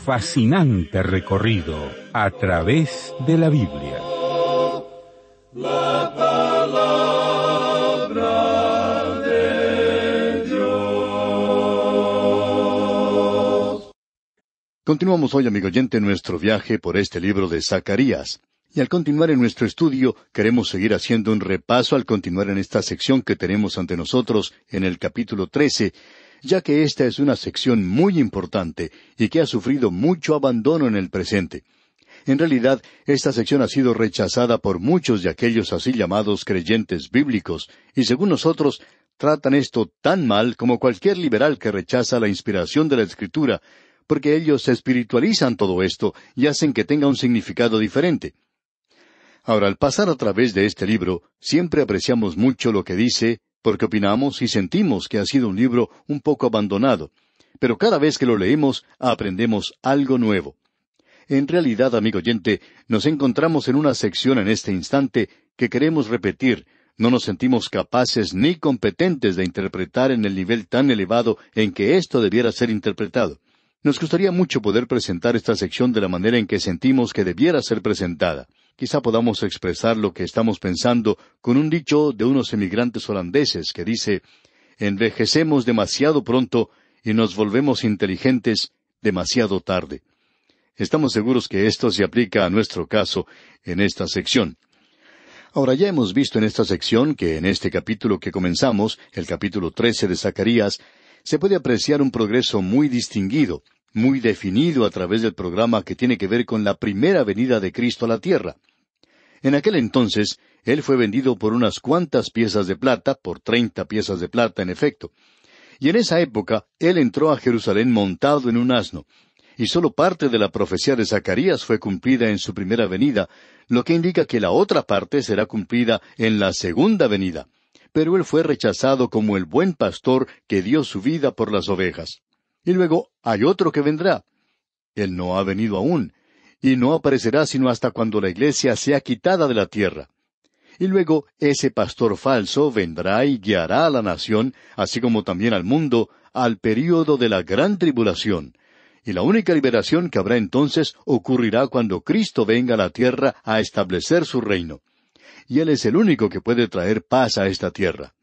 fascinante recorrido a través de la Biblia. Continuamos hoy, amigo oyente, nuestro viaje por este libro de Zacarías. Y al continuar en nuestro estudio, queremos seguir haciendo un repaso al continuar en esta sección que tenemos ante nosotros en el capítulo 13, ya que esta es una sección muy importante y que ha sufrido mucho abandono en el presente. En realidad, esta sección ha sido rechazada por muchos de aquellos así llamados creyentes bíblicos, y según nosotros, tratan esto tan mal como cualquier liberal que rechaza la inspiración de la Escritura, porque ellos espiritualizan todo esto y hacen que tenga un significado diferente. Ahora, al pasar a través de este libro, siempre apreciamos mucho lo que dice porque opinamos y sentimos que ha sido un libro un poco abandonado, pero cada vez que lo leemos aprendemos algo nuevo. En realidad, amigo oyente, nos encontramos en una sección en este instante que queremos repetir, no nos sentimos capaces ni competentes de interpretar en el nivel tan elevado en que esto debiera ser interpretado. Nos gustaría mucho poder presentar esta sección de la manera en que sentimos que debiera ser presentada. Quizá podamos expresar lo que estamos pensando con un dicho de unos emigrantes holandeses que dice, envejecemos demasiado pronto y nos volvemos inteligentes demasiado tarde. Estamos seguros que esto se aplica a nuestro caso en esta sección. Ahora ya hemos visto en esta sección que en este capítulo que comenzamos, el capítulo trece de Zacarías, se puede apreciar un progreso muy distinguido, muy definido a través del programa que tiene que ver con la primera venida de Cristo a la tierra. En aquel entonces, él fue vendido por unas cuantas piezas de plata, por treinta piezas de plata en efecto. Y en esa época, él entró a Jerusalén montado en un asno. Y solo parte de la profecía de Zacarías fue cumplida en su primera venida, lo que indica que la otra parte será cumplida en la segunda venida. Pero él fue rechazado como el buen pastor que dio su vida por las ovejas. Y luego hay otro que vendrá. Él no ha venido aún, y no aparecerá sino hasta cuando la iglesia sea quitada de la tierra. Y luego ese pastor falso vendrá y guiará a la nación, así como también al mundo, al período de la gran tribulación. Y la única liberación que habrá entonces ocurrirá cuando Cristo venga a la tierra a establecer su reino. Y Él es el único que puede traer paz a esta tierra.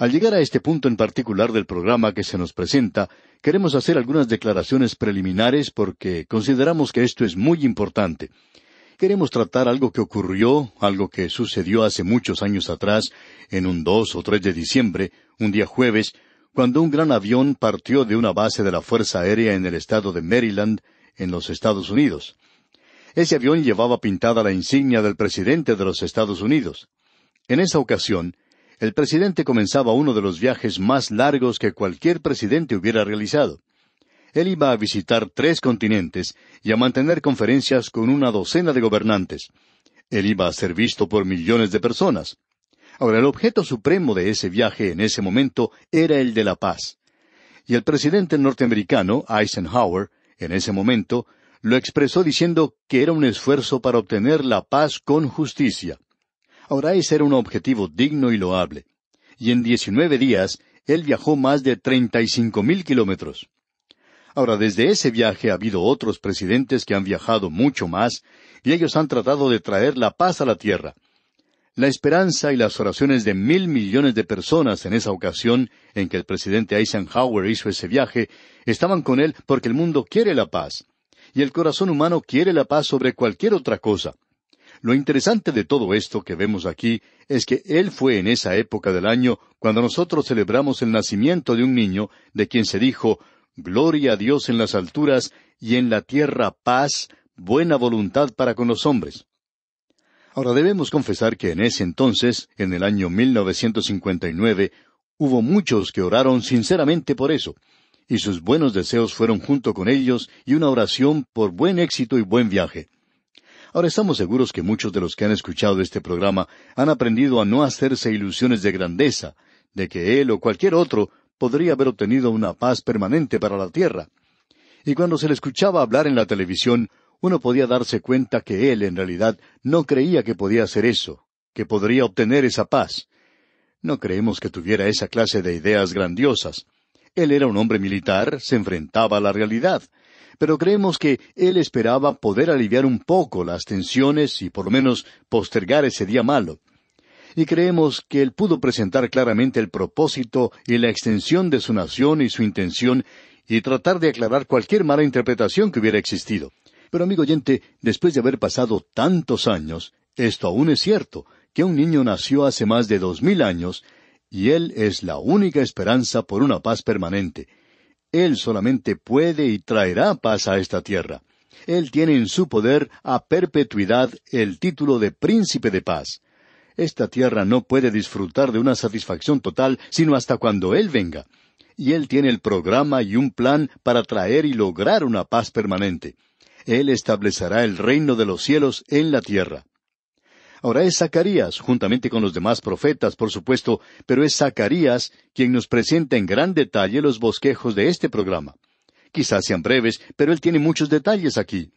Al llegar a este punto en particular del programa que se nos presenta, queremos hacer algunas declaraciones preliminares porque consideramos que esto es muy importante. Queremos tratar algo que ocurrió, algo que sucedió hace muchos años atrás, en un 2 o 3 de diciembre, un día jueves, cuando un gran avión partió de una base de la Fuerza Aérea en el estado de Maryland, en los Estados Unidos. Ese avión llevaba pintada la insignia del presidente de los Estados Unidos. En esa ocasión, el presidente comenzaba uno de los viajes más largos que cualquier presidente hubiera realizado. Él iba a visitar tres continentes y a mantener conferencias con una docena de gobernantes. Él iba a ser visto por millones de personas. Ahora, el objeto supremo de ese viaje en ese momento era el de la paz. Y el presidente norteamericano, Eisenhower, en ese momento, lo expresó diciendo que era un esfuerzo para obtener la paz con justicia ese era un objetivo digno y loable. Y en diecinueve días, él viajó más de treinta y cinco mil kilómetros. Ahora, desde ese viaje ha habido otros presidentes que han viajado mucho más, y ellos han tratado de traer la paz a la tierra. La esperanza y las oraciones de mil millones de personas en esa ocasión en que el presidente Eisenhower hizo ese viaje estaban con él porque el mundo quiere la paz, y el corazón humano quiere la paz sobre cualquier otra cosa. Lo interesante de todo esto que vemos aquí es que Él fue en esa época del año cuando nosotros celebramos el nacimiento de un niño de quien se dijo, Gloria a Dios en las alturas y en la tierra paz, buena voluntad para con los hombres. Ahora debemos confesar que en ese entonces, en el año 1959, hubo muchos que oraron sinceramente por eso, y sus buenos deseos fueron junto con ellos y una oración por buen éxito y buen viaje. Ahora estamos seguros que muchos de los que han escuchado este programa han aprendido a no hacerse ilusiones de grandeza, de que él o cualquier otro podría haber obtenido una paz permanente para la tierra. Y cuando se le escuchaba hablar en la televisión, uno podía darse cuenta que él en realidad no creía que podía hacer eso, que podría obtener esa paz. No creemos que tuviera esa clase de ideas grandiosas. Él era un hombre militar, se enfrentaba a la realidad pero creemos que él esperaba poder aliviar un poco las tensiones y por lo menos postergar ese día malo. Y creemos que él pudo presentar claramente el propósito y la extensión de su nación y su intención y tratar de aclarar cualquier mala interpretación que hubiera existido. Pero amigo oyente, después de haber pasado tantos años, esto aún es cierto, que un niño nació hace más de dos mil años, y él es la única esperanza por una paz permanente. Él solamente puede y traerá paz a esta tierra. Él tiene en su poder a perpetuidad el título de príncipe de paz. Esta tierra no puede disfrutar de una satisfacción total sino hasta cuando Él venga. Y Él tiene el programa y un plan para traer y lograr una paz permanente. Él establecerá el reino de los cielos en la tierra. Ahora es Zacarías, juntamente con los demás profetas, por supuesto, pero es Zacarías quien nos presenta en gran detalle los bosquejos de este programa. Quizás sean breves, pero él tiene muchos detalles aquí.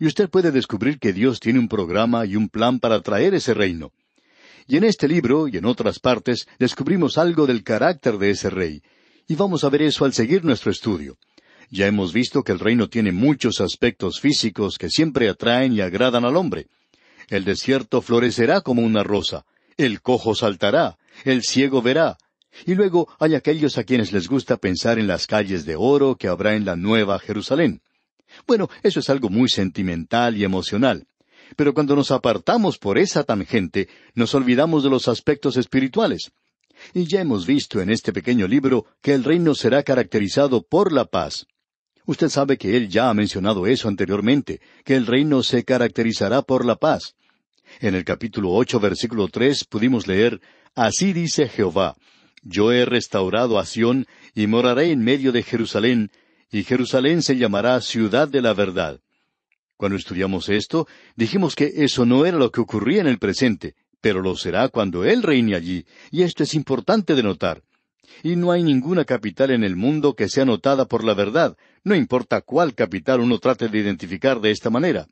Y usted puede descubrir que Dios tiene un programa y un plan para traer ese reino. Y en este libro y en otras partes descubrimos algo del carácter de ese rey, y vamos a ver eso al seguir nuestro estudio. Ya hemos visto que el reino tiene muchos aspectos físicos que siempre atraen y agradan al hombre. El desierto florecerá como una rosa, el cojo saltará, el ciego verá. Y luego hay aquellos a quienes les gusta pensar en las calles de oro que habrá en la nueva Jerusalén. Bueno, eso es algo muy sentimental y emocional. Pero cuando nos apartamos por esa tangente, nos olvidamos de los aspectos espirituales. Y ya hemos visto en este pequeño libro que el reino será caracterizado por la paz. Usted sabe que él ya ha mencionado eso anteriormente, que el reino se caracterizará por la paz. En el capítulo ocho, versículo tres, pudimos leer Así dice Jehová Yo he restaurado a Sión y moraré en medio de Jerusalén, y Jerusalén se llamará ciudad de la verdad. Cuando estudiamos esto, dijimos que eso no era lo que ocurría en el presente, pero lo será cuando Él reine allí, y esto es importante de notar. Y no hay ninguna capital en el mundo que sea notada por la verdad, no importa cuál capital uno trate de identificar de esta manera.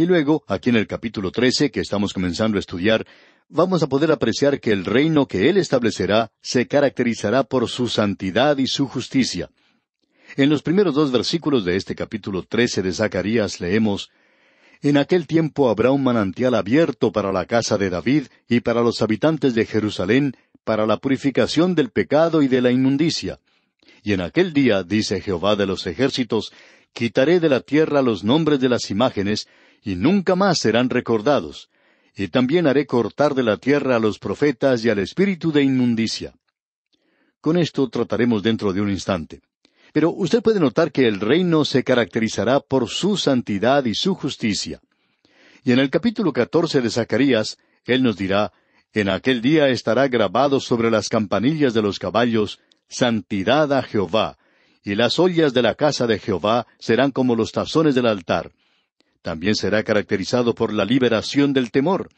Y luego, aquí en el capítulo trece que estamos comenzando a estudiar, vamos a poder apreciar que el reino que Él establecerá se caracterizará por su santidad y su justicia. En los primeros dos versículos de este capítulo trece de Zacarías leemos En aquel tiempo habrá un manantial abierto para la casa de David y para los habitantes de Jerusalén, para la purificación del pecado y de la inmundicia. Y en aquel día, dice Jehová de los ejércitos, quitaré de la tierra los nombres de las imágenes, y nunca más serán recordados, y también haré cortar de la tierra a los profetas y al espíritu de inmundicia. Con esto trataremos dentro de un instante. Pero usted puede notar que el reino se caracterizará por su santidad y su justicia. Y en el capítulo catorce de Zacarías, él nos dirá, en aquel día estará grabado sobre las campanillas de los caballos, Santidad a Jehová, y las ollas de la casa de Jehová serán como los tazones del altar también será caracterizado por la liberación del temor.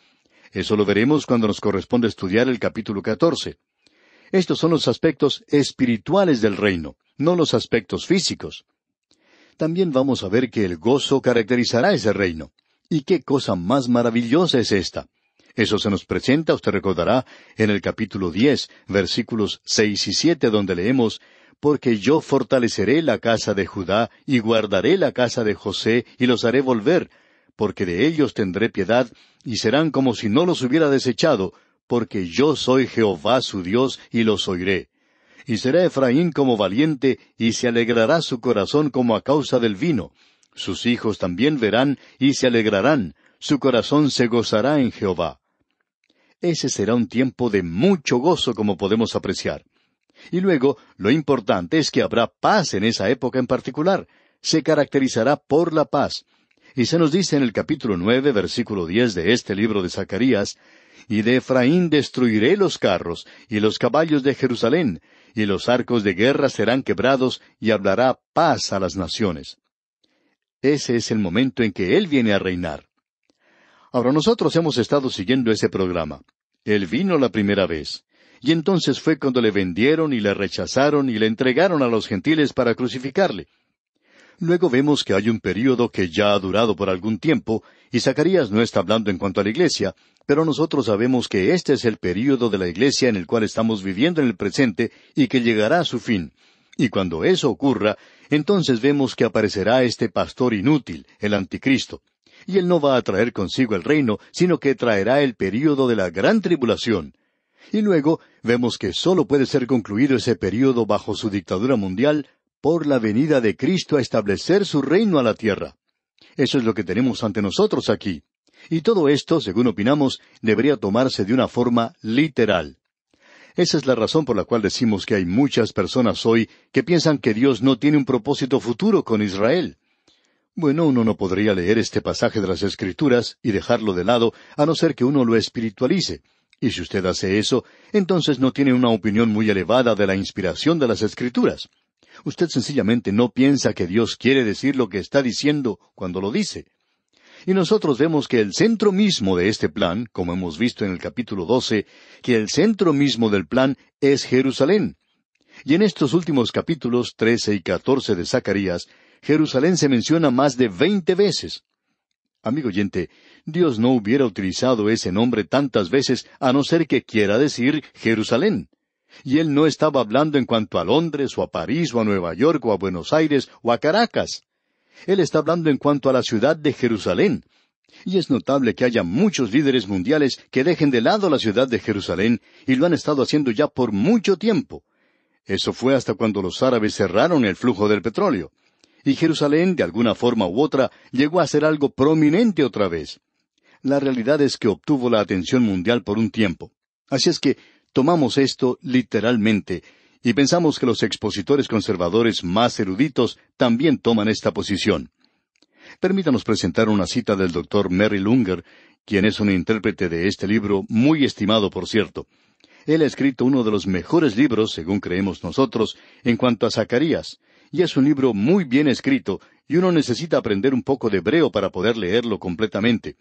Eso lo veremos cuando nos corresponde estudiar el capítulo catorce. Estos son los aspectos espirituales del reino, no los aspectos físicos. También vamos a ver que el gozo caracterizará ese reino. ¿Y qué cosa más maravillosa es esta? Eso se nos presenta, usted recordará, en el capítulo diez, versículos seis y siete, donde leemos porque yo fortaleceré la casa de Judá y guardaré la casa de José y los haré volver, porque de ellos tendré piedad y serán como si no los hubiera desechado, porque yo soy Jehová su Dios y los oiré. Y será Efraín como valiente y se alegrará su corazón como a causa del vino. Sus hijos también verán y se alegrarán, su corazón se gozará en Jehová. Ese será un tiempo de mucho gozo como podemos apreciar. Y luego, lo importante es que habrá paz en esa época en particular. Se caracterizará por la paz. Y se nos dice en el capítulo nueve, versículo diez de este libro de Zacarías, y de Efraín destruiré los carros, y los caballos de Jerusalén, y los arcos de guerra serán quebrados, y hablará paz a las naciones. Ese es el momento en que Él viene a reinar. Ahora nosotros hemos estado siguiendo ese programa. Él vino la primera vez. Y entonces fue cuando le vendieron y le rechazaron y le entregaron a los gentiles para crucificarle. Luego vemos que hay un período que ya ha durado por algún tiempo, y Zacarías no está hablando en cuanto a la iglesia, pero nosotros sabemos que este es el período de la iglesia en el cual estamos viviendo en el presente y que llegará a su fin. Y cuando eso ocurra, entonces vemos que aparecerá este pastor inútil, el anticristo. Y él no va a traer consigo el reino, sino que traerá el período de la gran tribulación. Y luego vemos que sólo puede ser concluido ese período bajo su dictadura mundial por la venida de Cristo a establecer su reino a la tierra. Eso es lo que tenemos ante nosotros aquí. Y todo esto, según opinamos, debería tomarse de una forma literal. Esa es la razón por la cual decimos que hay muchas personas hoy que piensan que Dios no tiene un propósito futuro con Israel. Bueno, uno no podría leer este pasaje de las Escrituras y dejarlo de lado a no ser que uno lo espiritualice. Y si usted hace eso, entonces no tiene una opinión muy elevada de la inspiración de las Escrituras. Usted sencillamente no piensa que Dios quiere decir lo que está diciendo cuando lo dice. Y nosotros vemos que el centro mismo de este plan, como hemos visto en el capítulo doce, que el centro mismo del plan es Jerusalén. Y en estos últimos capítulos trece y catorce de Zacarías, Jerusalén se menciona más de veinte veces. Amigo oyente, Dios no hubiera utilizado ese nombre tantas veces a no ser que quiera decir Jerusalén. Y él no estaba hablando en cuanto a Londres o a París o a Nueva York o a Buenos Aires o a Caracas. Él está hablando en cuanto a la ciudad de Jerusalén. Y es notable que haya muchos líderes mundiales que dejen de lado la ciudad de Jerusalén y lo han estado haciendo ya por mucho tiempo. Eso fue hasta cuando los árabes cerraron el flujo del petróleo y Jerusalén, de alguna forma u otra, llegó a ser algo prominente otra vez. La realidad es que obtuvo la atención mundial por un tiempo. Así es que tomamos esto literalmente y pensamos que los expositores conservadores más eruditos también toman esta posición. Permítanos presentar una cita del doctor Mary Lunger, quien es un intérprete de este libro muy estimado, por cierto. Él ha escrito uno de los mejores libros, según creemos nosotros, en cuanto a Zacarías, y es un libro muy bien escrito, y uno necesita aprender un poco de hebreo para poder leerlo completamente.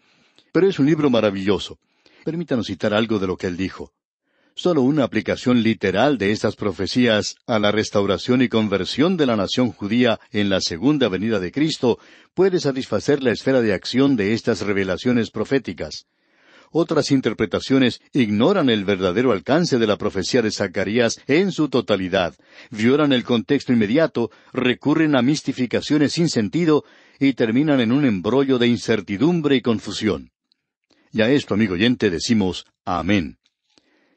Pero es un libro maravilloso. Permítanos citar algo de lo que él dijo. Solo una aplicación literal de estas profecías a la restauración y conversión de la nación judía en la segunda venida de Cristo puede satisfacer la esfera de acción de estas revelaciones proféticas otras interpretaciones ignoran el verdadero alcance de la profecía de Zacarías en su totalidad, violan el contexto inmediato, recurren a mistificaciones sin sentido y terminan en un embrollo de incertidumbre y confusión. Y a esto, amigo oyente, decimos amén.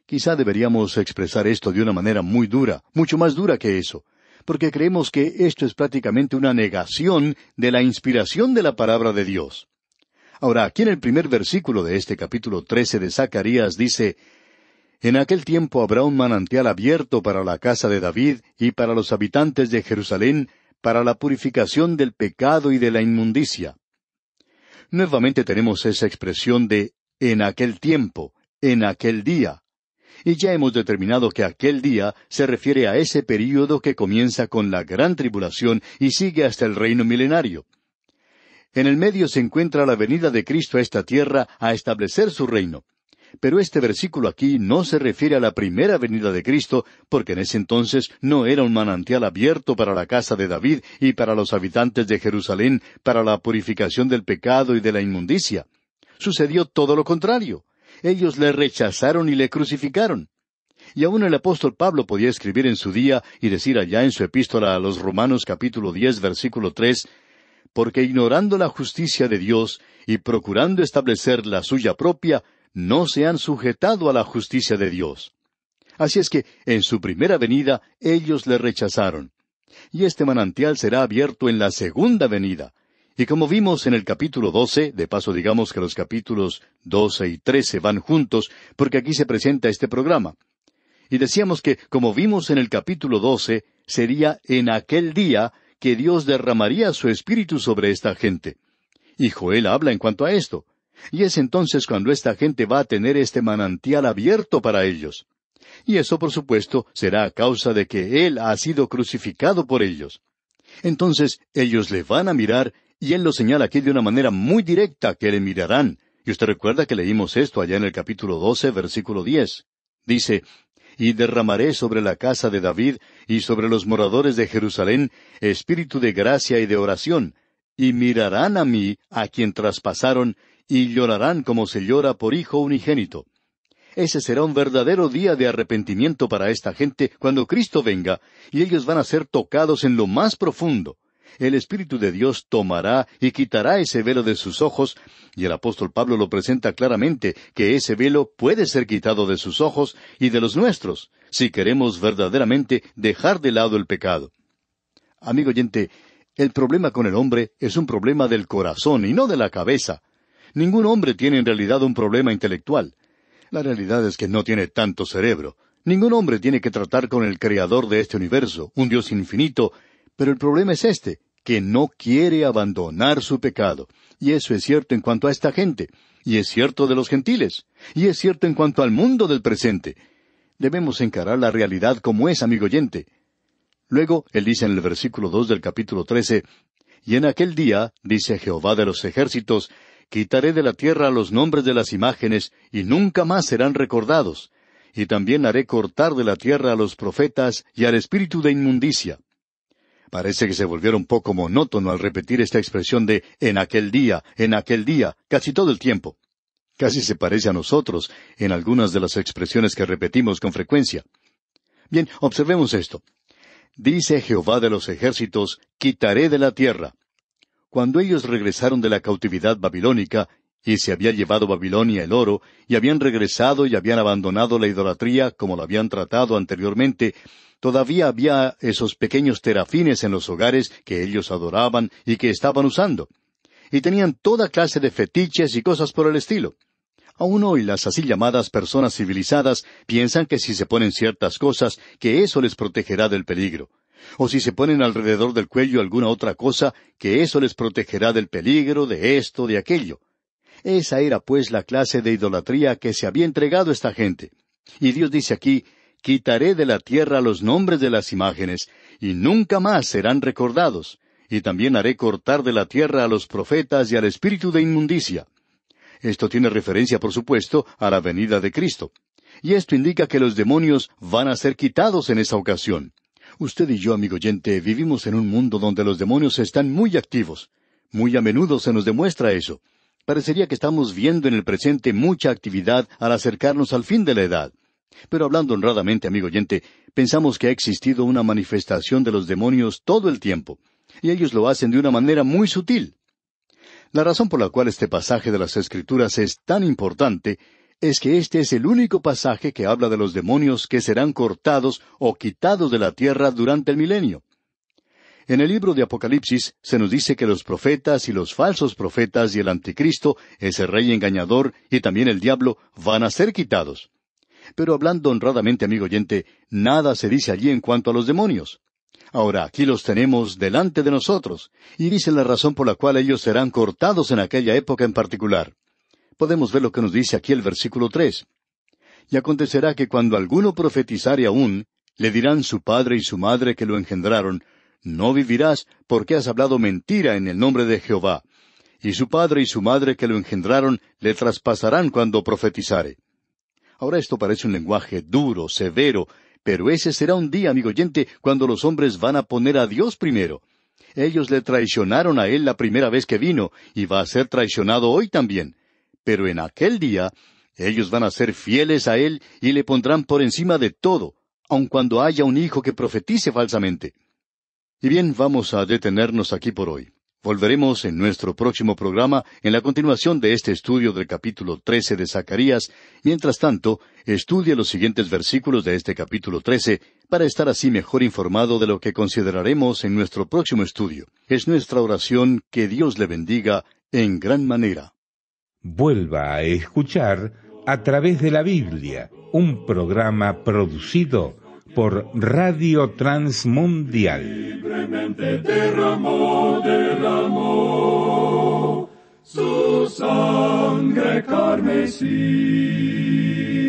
Quizá deberíamos expresar esto de una manera muy dura, mucho más dura que eso, porque creemos que esto es prácticamente una negación de la inspiración de la palabra de Dios. Ahora, aquí en el primer versículo de este capítulo trece de Zacarías dice En aquel tiempo habrá un manantial abierto para la casa de David y para los habitantes de Jerusalén, para la purificación del pecado y de la inmundicia. Nuevamente tenemos esa expresión de en aquel tiempo, en aquel día. Y ya hemos determinado que aquel día se refiere a ese período que comienza con la gran tribulación y sigue hasta el reino milenario. En el medio se encuentra la venida de Cristo a esta tierra a establecer su reino. Pero este versículo aquí no se refiere a la primera venida de Cristo, porque en ese entonces no era un manantial abierto para la casa de David y para los habitantes de Jerusalén para la purificación del pecado y de la inmundicia. Sucedió todo lo contrario. Ellos le rechazaron y le crucificaron. Y aún el apóstol Pablo podía escribir en su día y decir allá en su epístola a los Romanos capítulo diez versículo tres porque ignorando la justicia de Dios y procurando establecer la suya propia, no se han sujetado a la justicia de Dios. Así es que, en su primera venida, ellos le rechazaron. Y este manantial será abierto en la segunda venida. Y como vimos en el capítulo doce, de paso digamos que los capítulos doce y 13 van juntos, porque aquí se presenta este programa. Y decíamos que, como vimos en el capítulo doce, sería en aquel día que Dios derramaría su espíritu sobre esta gente. Y Joel habla en cuanto a esto. Y es entonces cuando esta gente va a tener este manantial abierto para ellos. Y eso, por supuesto, será a causa de que Él ha sido crucificado por ellos. Entonces ellos le van a mirar, y Él lo señala aquí de una manera muy directa que le mirarán. Y usted recuerda que leímos esto allá en el capítulo doce, versículo diez. Dice, y derramaré sobre la casa de David y sobre los moradores de Jerusalén espíritu de gracia y de oración, y mirarán a mí a quien traspasaron, y llorarán como se llora por hijo unigénito. Ese será un verdadero día de arrepentimiento para esta gente cuando Cristo venga, y ellos van a ser tocados en lo más profundo el Espíritu de Dios tomará y quitará ese velo de sus ojos, y el apóstol Pablo lo presenta claramente, que ese velo puede ser quitado de sus ojos y de los nuestros, si queremos verdaderamente dejar de lado el pecado. Amigo oyente, el problema con el hombre es un problema del corazón y no de la cabeza. Ningún hombre tiene en realidad un problema intelectual. La realidad es que no tiene tanto cerebro. Ningún hombre tiene que tratar con el creador de este universo, un Dios infinito, pero el problema es este, que no quiere abandonar su pecado. Y eso es cierto en cuanto a esta gente, y es cierto de los gentiles, y es cierto en cuanto al mundo del presente. Debemos encarar la realidad como es, amigo oyente. Luego, él dice en el versículo dos del capítulo trece, Y en aquel día, dice Jehová de los ejércitos, quitaré de la tierra los nombres de las imágenes, y nunca más serán recordados. Y también haré cortar de la tierra a los profetas y al espíritu de inmundicia. Parece que se volvieron un poco monótono al repetir esta expresión de en aquel día, en aquel día, casi todo el tiempo. Casi se parece a nosotros en algunas de las expresiones que repetimos con frecuencia. Bien, observemos esto. Dice Jehová de los ejércitos, quitaré de la tierra. Cuando ellos regresaron de la cautividad babilónica, y se había llevado Babilonia el oro, y habían regresado y habían abandonado la idolatría como la habían tratado anteriormente, Todavía había esos pequeños terafines en los hogares que ellos adoraban y que estaban usando. Y tenían toda clase de fetiches y cosas por el estilo. Aún hoy las así llamadas personas civilizadas piensan que si se ponen ciertas cosas, que eso les protegerá del peligro. O si se ponen alrededor del cuello alguna otra cosa, que eso les protegerá del peligro, de esto, de aquello. Esa era pues la clase de idolatría que se había entregado esta gente. Y Dios dice aquí, Quitaré de la tierra los nombres de las imágenes, y nunca más serán recordados, y también haré cortar de la tierra a los profetas y al espíritu de inmundicia. Esto tiene referencia, por supuesto, a la venida de Cristo. Y esto indica que los demonios van a ser quitados en esa ocasión. Usted y yo, amigo oyente, vivimos en un mundo donde los demonios están muy activos. Muy a menudo se nos demuestra eso. Parecería que estamos viendo en el presente mucha actividad al acercarnos al fin de la edad. Pero hablando honradamente, amigo oyente, pensamos que ha existido una manifestación de los demonios todo el tiempo, y ellos lo hacen de una manera muy sutil. La razón por la cual este pasaje de las Escrituras es tan importante es que este es el único pasaje que habla de los demonios que serán cortados o quitados de la tierra durante el milenio. En el libro de Apocalipsis se nos dice que los profetas y los falsos profetas y el anticristo, ese rey engañador y también el diablo van a ser quitados. Pero hablando honradamente, amigo oyente, nada se dice allí en cuanto a los demonios. Ahora aquí los tenemos delante de nosotros, y dicen la razón por la cual ellos serán cortados en aquella época en particular. Podemos ver lo que nos dice aquí el versículo tres. Y acontecerá que cuando alguno profetizare aún, le dirán su padre y su madre que lo engendraron, no vivirás porque has hablado mentira en el nombre de Jehová. Y su padre y su madre que lo engendraron le traspasarán cuando profetizare. Ahora esto parece un lenguaje duro, severo, pero ese será un día, amigo oyente, cuando los hombres van a poner a Dios primero. Ellos le traicionaron a Él la primera vez que vino, y va a ser traicionado hoy también. Pero en aquel día, ellos van a ser fieles a Él y le pondrán por encima de todo, aun cuando haya un hijo que profetice falsamente. Y bien, vamos a detenernos aquí por hoy. Volveremos en nuestro próximo programa en la continuación de este estudio del capítulo 13 de Zacarías. Mientras tanto, estudie los siguientes versículos de este capítulo 13 para estar así mejor informado de lo que consideraremos en nuestro próximo estudio. Es nuestra oración que Dios le bendiga en gran manera. Vuelva a escuchar a través de la Biblia, un programa producido por Radio Transmundial. Libremente derramó, derramó su sangre carmesí.